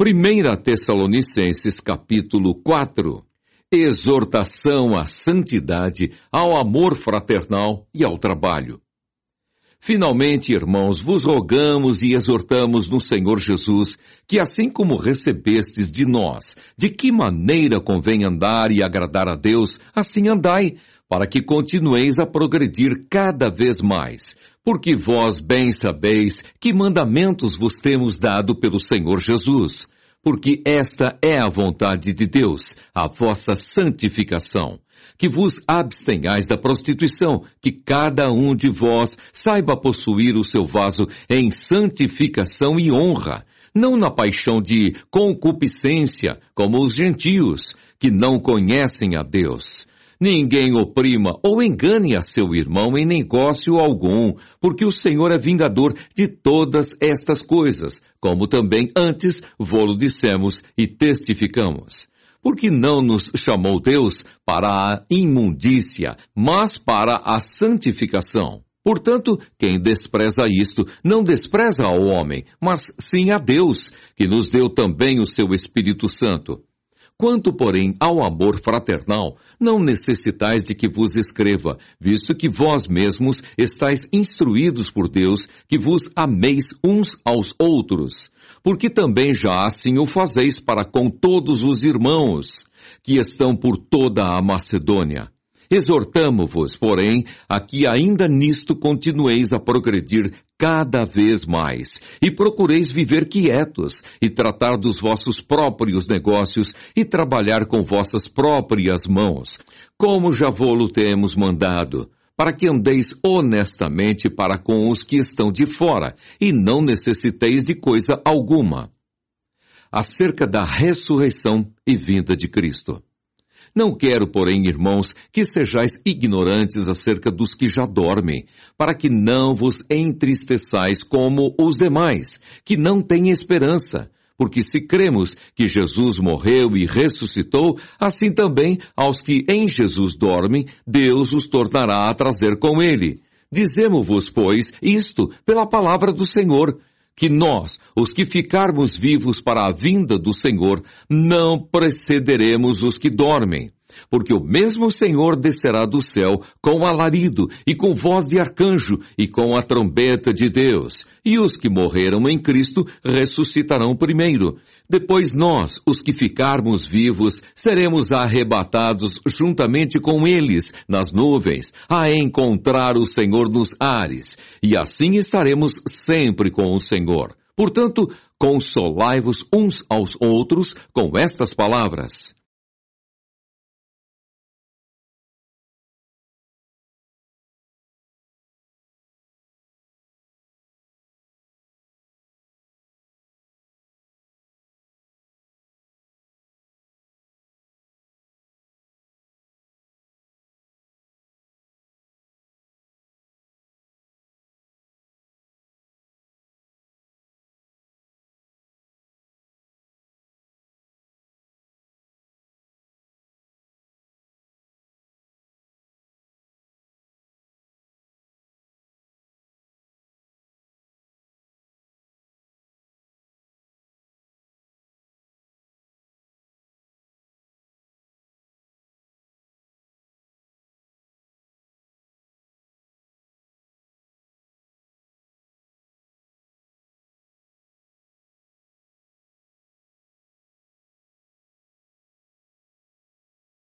1 Tessalonicenses capítulo 4 Exortação à santidade, ao amor fraternal e ao trabalho. Finalmente, irmãos, vos rogamos e exortamos no Senhor Jesus que, assim como recebestes de nós, de que maneira convém andar e agradar a Deus, assim andai, para que continueis a progredir cada vez mais, porque vós bem sabeis que mandamentos vos temos dado pelo Senhor Jesus, porque esta é a vontade de Deus, a vossa santificação, que vos abstenhais da prostituição, que cada um de vós saiba possuir o seu vaso em santificação e honra, não na paixão de concupiscência, como os gentios, que não conhecem a Deus Ninguém oprima ou engane a seu irmão em negócio algum, porque o Senhor é vingador de todas estas coisas, como também antes vô-lo dissemos e testificamos. Porque não nos chamou Deus para a imundícia, mas para a santificação. Portanto, quem despreza isto, não despreza ao homem, mas sim a Deus, que nos deu também o seu Espírito Santo. Quanto, porém, ao amor fraternal, não necessitais de que vos escreva, visto que vós mesmos estáis instruídos por Deus que vos ameis uns aos outros, porque também já assim o fazeis para com todos os irmãos que estão por toda a Macedônia. Exortamo-vos, porém, a que ainda nisto continueis a progredir cada vez mais, e procureis viver quietos, e tratar dos vossos próprios negócios, e trabalhar com vossas próprias mãos, como já vô-lo temos mandado, para que andeis honestamente para com os que estão de fora, e não necessiteis de coisa alguma. Acerca da ressurreição e vinda de Cristo. Não quero, porém, irmãos, que sejais ignorantes acerca dos que já dormem, para que não vos entristeçais como os demais, que não têm esperança. Porque se cremos que Jesus morreu e ressuscitou, assim também aos que em Jesus dormem, Deus os tornará a trazer com ele. Dizemos-vos, pois, isto pela palavra do Senhor, que nós, os que ficarmos vivos para a vinda do Senhor, não precederemos os que dormem porque o mesmo Senhor descerá do céu com alarido e com voz de arcanjo e com a trombeta de Deus, e os que morreram em Cristo ressuscitarão primeiro. Depois nós, os que ficarmos vivos, seremos arrebatados juntamente com eles nas nuvens, a encontrar o Senhor nos ares, e assim estaremos sempre com o Senhor. Portanto, consolai-vos uns aos outros com estas palavras.